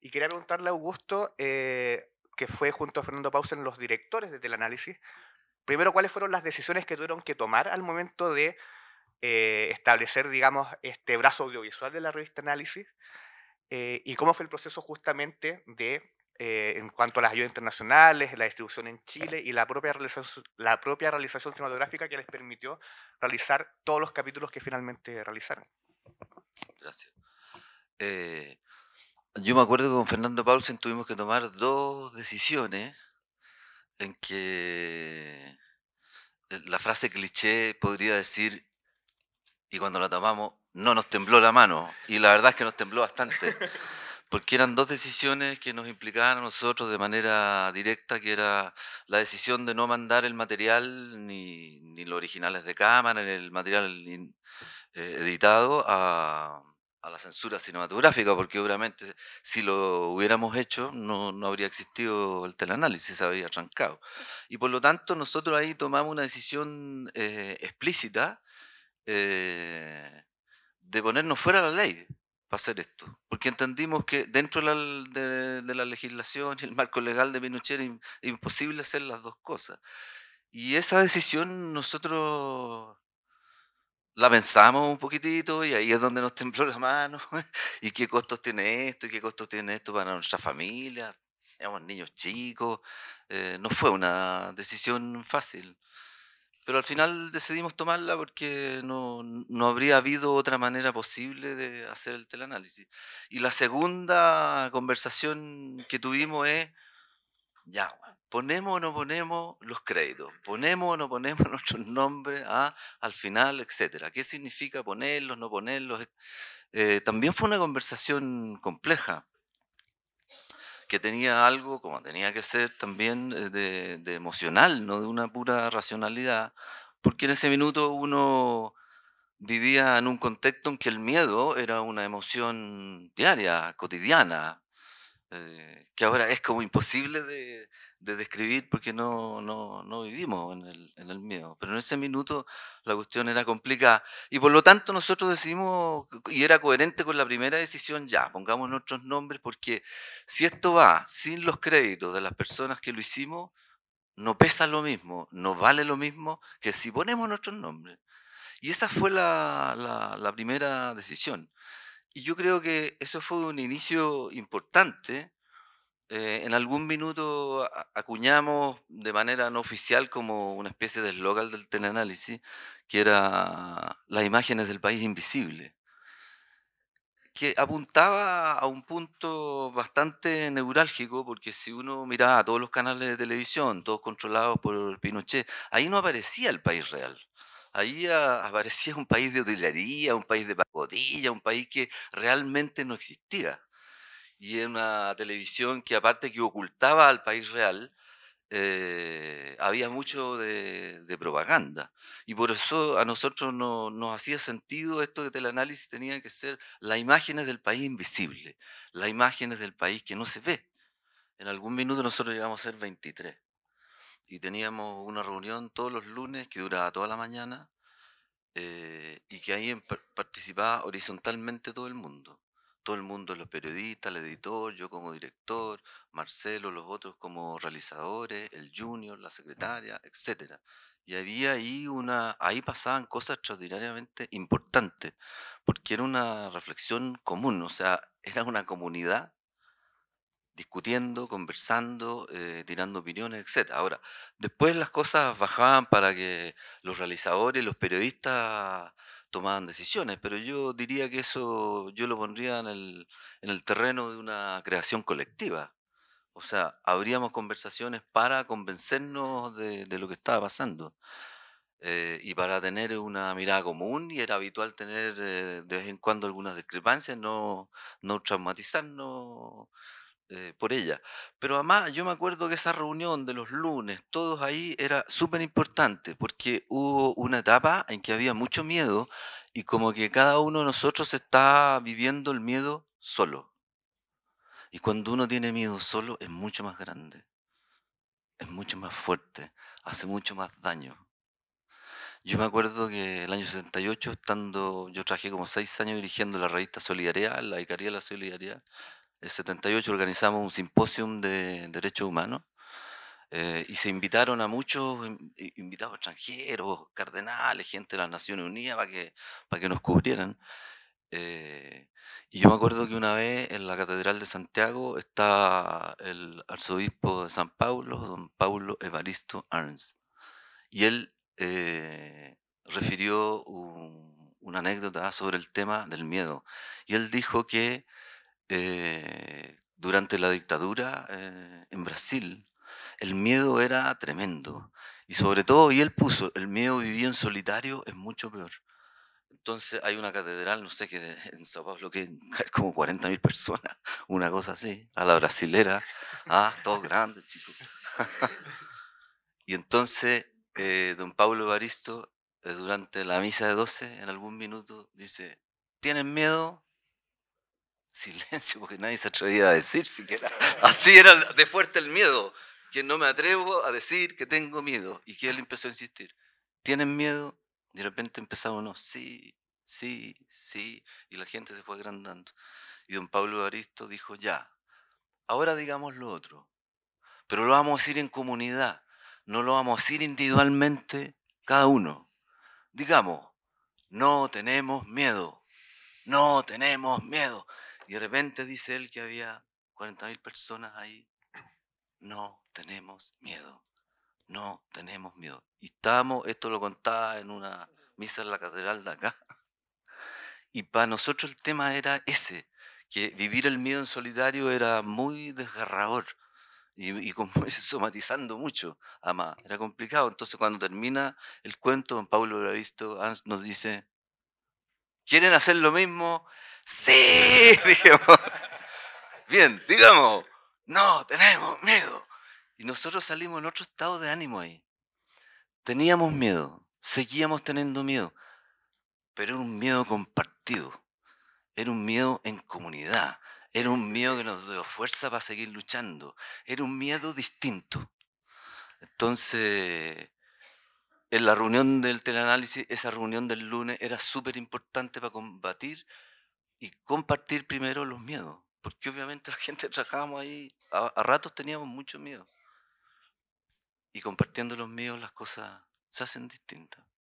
Y quería preguntarle a Augusto, eh, que fue junto a Fernando Pausen los directores de análisis, primero, ¿cuáles fueron las decisiones que tuvieron que tomar al momento de eh, establecer, digamos, este brazo audiovisual de la revista Análisis? Eh, ¿Y cómo fue el proceso justamente de, en cuanto a las ayudas internacionales, la distribución en Chile y la propia, realización, la propia realización cinematográfica que les permitió realizar todos los capítulos que finalmente realizaron? Gracias. Yo me acuerdo que con Fernando Paulsen tuvimos que tomar dos decisiones en que eh, la frase cliché podría decir, y cuando la tomamos, no nos tembló la mano. Y la verdad es que nos tembló bastante, porque eran dos decisiones que nos implicaban a nosotros de manera directa, que era la decisión de no mandar el material, ni, ni los originales de cámara, ni el material eh, editado a a la censura cinematográfica, porque obviamente si lo hubiéramos hecho no, no habría existido el teleanálisis, se habría arrancado. Y por lo tanto nosotros ahí tomamos una decisión eh, explícita eh, de ponernos fuera de la ley para hacer esto, porque entendimos que dentro de la, de la legislación y el marco legal de Pinochet era imposible hacer las dos cosas. Y esa decisión nosotros la pensamos un poquitito y ahí es donde nos tembló la mano. ¿Y qué costos tiene esto? ¿Y qué costos tiene esto para nuestra familia? Éramos niños chicos. Eh, no fue una decisión fácil. Pero al final decidimos tomarla porque no, no, habría habido otra manera posible de hacer el teleanálisis. Y la segunda conversación que tuvimos es, ya, ponemos o no ponemos los créditos, ponemos o no ponemos nuestros nombres a, ah, al final, etcétera. ¿Qué significa ponerlos, no ponerlos? Eh, también fue una conversación compleja que tenía algo, como tenía que ser también eh, de, emocional, no de una pura racionalidad, porque en ese minuto uno vivía en un contexto en que el miedo era una emoción diaria, cotidiana, eh, que ahora es como imposible de, de describir porque no, no, no vivimos en el, en miedo. Pero en ese minuto la cuestión era complicada. Y por lo tanto nosotros decidimos, y era coherente con la primera decisión, ya, pongamos nuestros nombres porque si esto va sin los créditos de las personas que lo hicimos, no pesa lo mismo, no vale lo mismo que si ponemos nuestros nombres. Y esa fue la, la, la primera decisión. Y yo creo que eso fue un inicio importante eh, en algún minuto acuñamos de manera no oficial como una especie de slogan del teleanálisis, que era las imágenes del país invisible, que apuntaba a un punto bastante neurálgico, porque si uno miraba todos los canales de televisión, todos controlados por Pinochet, ahí no aparecía el país real. Ahí ah, aparecía un país de hotelería, un país de pacotilla, un país que realmente no existía y en una televisión que aparte que ocultaba al país real, eh, había mucho de, propaganda. Y por eso a nosotros no, nos hacía sentido esto de análisis tenía que ser las imágenes del país invisible, las imágenes del país que no se ve. En algún minuto nosotros llegamos a ser 23 y teníamos una reunión todos los lunes que duraba toda la mañana eh, y que ahí participaba horizontalmente todo el mundo todo el mundo, los periodistas, el editor, yo como director, Marcelo, los otros como realizadores, el junior, la secretaria, etcétera. Y había ahí una, ahí pasaban cosas extraordinariamente importantes, porque era una reflexión común, o sea, era una comunidad discutiendo, conversando, eh, tirando opiniones, etc. Ahora, después las cosas bajaban para que los realizadores, los periodistas tomaban decisiones, pero yo diría que eso yo lo pondría en el, en el terreno de una creación colectiva. O sea, habríamos conversaciones para convencernos de, lo que estaba pasando eh, y para tener una mirada común y era habitual tener eh, de vez en cuando algunas discrepancias, no, no traumatizarnos eh, por ella. Pero además yo me acuerdo que esa reunión de los lunes, todos ahí, era súper importante porque hubo una etapa en que había mucho miedo y como que cada uno de nosotros está viviendo el miedo solo. Y cuando uno tiene miedo solo es mucho más grande, es mucho más fuerte, hace mucho más daño. Yo me acuerdo que el año 78, estando, yo trabajé como seis años dirigiendo la revista Solidaridad, la Icaría de la Solidaridad, el 78 organizamos un simposio de derechos humanos eh, y se invitaron a muchos invitados extranjeros, cardenales, gente de las Naciones Unidas para que, para que nos cubrieran. Eh, y yo me acuerdo que una vez en la Catedral de Santiago está el arzobispo de San Pablo, don Paulo Evaristo Arns, y él eh, refirió una anécdota sobre el tema del miedo. Y él dijo que eh, durante la dictadura eh, en Brasil, el miedo era tremendo. Y sobre todo, y él puso, el miedo vivir en solitario es mucho peor. Entonces hay una catedral, no sé qué, en Sao Paulo, que hay como 40.000 personas, una cosa así, a la brasilera, ah, todos grandes, chicos. y entonces, eh, don Pablo Evaristo, durante la misa de 12, en algún minuto, dice, ¿tienen miedo? silencio, porque nadie se atrevía a decir siquiera. Así era de fuerte el miedo, que no me atrevo a decir que tengo miedo. Y que él empezó a insistir, ¿tienen miedo? de repente empezaba uno, sí, sí, sí, y la gente se fue agrandando. Y don Pablo aristo dijo, ya, ahora digamos lo otro, pero lo vamos a decir en comunidad, no lo vamos a decir individualmente cada uno. Digamos, no tenemos miedo, no tenemos miedo. Y de repente dice él que había 40.000 personas ahí. No tenemos miedo. No tenemos miedo. Y estamos, esto lo contaba en una misa en la catedral de acá. Y para nosotros el tema era ese, que vivir el miedo en solitario era muy desgarrador y, y como somatizando mucho, Además, era complicado. Entonces cuando termina el cuento, don Pablo Bravisto nos dice, ¿Quieren hacer lo mismo? Sí, dijimos. Bien, digamos, no, tenemos miedo. Y nosotros salimos en otro estado de ánimo ahí. Teníamos miedo, seguíamos teniendo miedo, pero era un miedo compartido, era un miedo en comunidad, era un miedo que nos dio fuerza para seguir luchando, era un miedo distinto. Entonces, en la reunión del teleanálisis, esa reunión del lunes era súper importante para combatir y compartir primero los miedos, porque obviamente la gente trabajábamos ahí, a ratos teníamos mucho miedo. Y compartiendo los miedos las cosas se hacen distintas.